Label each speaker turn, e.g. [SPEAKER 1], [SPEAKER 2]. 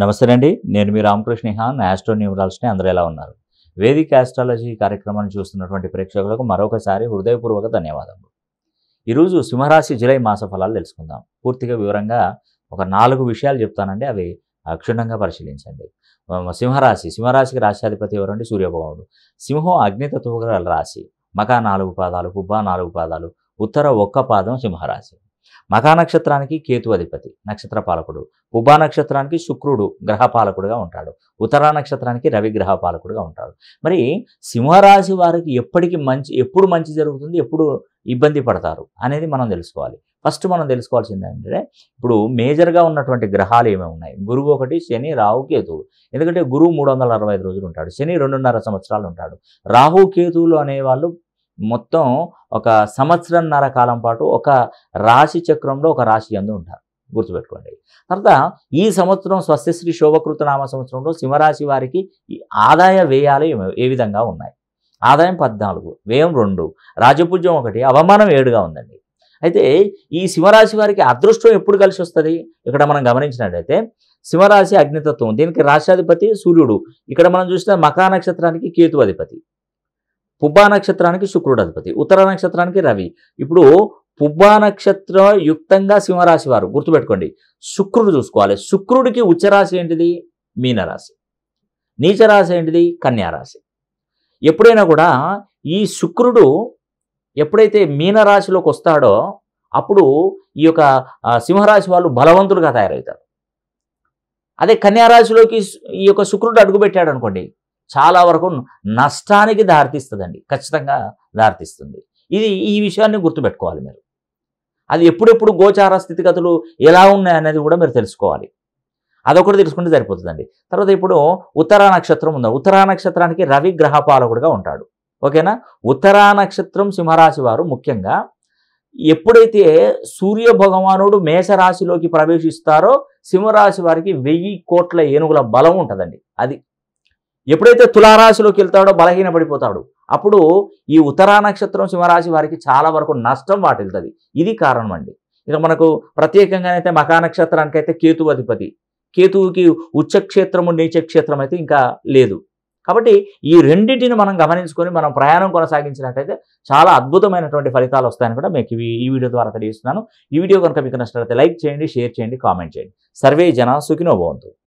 [SPEAKER 1] నమస్తే అండి నేను మీ రామకృష్ణ హాన్ ఆస్ట్రో న్యూమరాల్స్ని అందరూ ఎలా ఉన్నారు వేదిక ఆస్ట్రాలజీ కార్యక్రమాన్ని చూస్తున్నటువంటి ప్రేక్షకులకు మరొకసారి హృదయపూర్వక ధన్యవాదములు ఈరోజు సింహరాశి జులై మాస ఫలాలు తెలుసుకుందాం పూర్తిగా వివరంగా ఒక నాలుగు విషయాలు చెప్తానండి అవి అక్షుణ్ణంగా పరిశీలించండి సింహరాశి సింహరాశికి రాశ్యాధిపతి ఎవరండి సూర్యభగవానుడు సింహం అగ్నితత్వ రాశి మకా నాలుగు పాదాలు పుబ్బ నాలుగు పాదాలు ఉత్తర ఒక్క పాదం సింహరాశి మఖా నక్షత్రానికి కేతు అధిపతి నక్షత్ర పాలకుడు ఉభా నక్షత్రానికి శుక్రుడు గ్రహ పాలకుడుగా ఉంటాడు ఉత్తరా నక్షత్రానికి రవి గ్రహ పాలకుడుగా ఉంటాడు మరి సింహరాశి వారికి ఎప్పటికీ మంచి ఎప్పుడు మంచి జరుగుతుంది ఎప్పుడు ఇబ్బంది పడతారు అనేది మనం తెలుసుకోవాలి ఫస్ట్ మనం తెలుసుకోవాల్సింది ఏంటంటే ఇప్పుడు మేజర్గా ఉన్నటువంటి గ్రహాలు ఏమేమి ఉన్నాయి గురువు ఒకటి శని రాహు కేతువు ఎందుకంటే గురువు మూడు వందల అరవై ఐదు రోజులు ఉంటాడు శని రెండున్నర సంవత్సరాలు ఉంటాడు రాహు కేతువులు అనేవాళ్ళు మొత్తం ఒక సంవత్సరంన్నర కాలం పాటు ఒక రాశి చక్రంలో ఒక రాశి అందు ఉంటారు గుర్తుపెట్టుకోండి తర్వాత ఈ సంవత్సరం శోభకృత శోభకృతనామ సంవత్సరంలో సింహరాశి వారికి ఆదాయ వ్యయాలు ఏ విధంగా ఉన్నాయి ఆదాయం పద్నాలుగు వ్యయం రెండు రాజపూజ్యం ఒకటి అవమానం ఏడుగా ఉందండి అయితే ఈ సింహరాశి వారికి అదృష్టం ఎప్పుడు కలిసి వస్తుంది ఇక్కడ మనం గమనించినట్లయితే సింహరాశి అగ్నితత్వం దీనికి రాశాధిపతి సూర్యుడు ఇక్కడ మనం చూసిన మకా నక్షత్రానికి కేతు అధిపతి పుబ్బా నక్షత్రానికి శుక్రుడు అధిపతి ఉత్తర నక్షత్రానికి రవి ఇప్పుడు పుబ్బా నక్షత్ర యుక్తంగా సింహరాశి వారు గుర్తుపెట్టుకోండి శుక్రుడు చూసుకోవాలి శుక్రుడికి ఉచ్చరాశి ఏంటిది మీనరాశి నీచరాశి ఏంటిది కన్యారాశి ఎప్పుడైనా కూడా ఈ శుక్రుడు ఎప్పుడైతే మీనరాశిలోకి వస్తాడో అప్పుడు ఈ యొక్క సింహరాశి వాళ్ళు బలవంతులుగా తయారవుతారు అదే కన్యారాశిలోకి ఈ యొక్క శుక్రుడు అడుగుపెట్టాడు అనుకోండి చాలా వరకు నష్టానికి దారితీస్తుందండి ఖచ్చితంగా దారితీస్తుంది ఇది ఈ విషయాన్ని గుర్తుపెట్టుకోవాలి మీరు అది ఎప్పుడెప్పుడు గోచార స్థితిగతులు ఎలా ఉన్నాయనేది కూడా మీరు తెలుసుకోవాలి అదొకటి తెలుసుకుంటే సరిపోతుందండి తర్వాత ఇప్పుడు ఉత్తరా నక్షత్రం ఉందా ఉత్తరా నక్షత్రానికి రవి గ్రహపాలకుడుగా ఉంటాడు ఓకేనా ఉత్తరా నక్షత్రం సింహరాశి వారు ముఖ్యంగా ఎప్పుడైతే సూర్య భగవానుడు మేషరాశిలోకి ప్రవేశిస్తారో సింహరాశి వారికి వెయ్యి కోట్ల ఏనుగుల బలం ఉంటుందండి అది ఎప్పుడైతే తులారాశిలోకి వెళ్తాడో పడిపోతాడు అప్పుడు ఈ ఉత్తరా నక్షత్రం సింహరాశి వారికి చాలా వరకు నష్టం వాటిల్తుంది ఇది కారణం అండి ఇక మనకు ప్రత్యేకంగానైతే మకా నక్షత్రానికి అయితే కేతు అధిపతి కేతువుకి ఉచ్చక్షేత్రము నీచక్షేత్రం అయితే ఇంకా లేదు కాబట్టి ఈ రెండింటిని మనం గమనించుకొని మనం ప్రయాణం కొనసాగించినట్టయితే చాలా అద్భుతమైనటువంటి ఫలితాలు వస్తాయని కూడా మీకు ఈ వీడియో ద్వారా తెలియజేస్తున్నాను ఈ వీడియో కనుక మీకు నచ్చినట్లయితే లైక్ చేయండి షేర్ చేయండి కామెంట్ చేయండి సర్వే జన సుఖినోభవంతు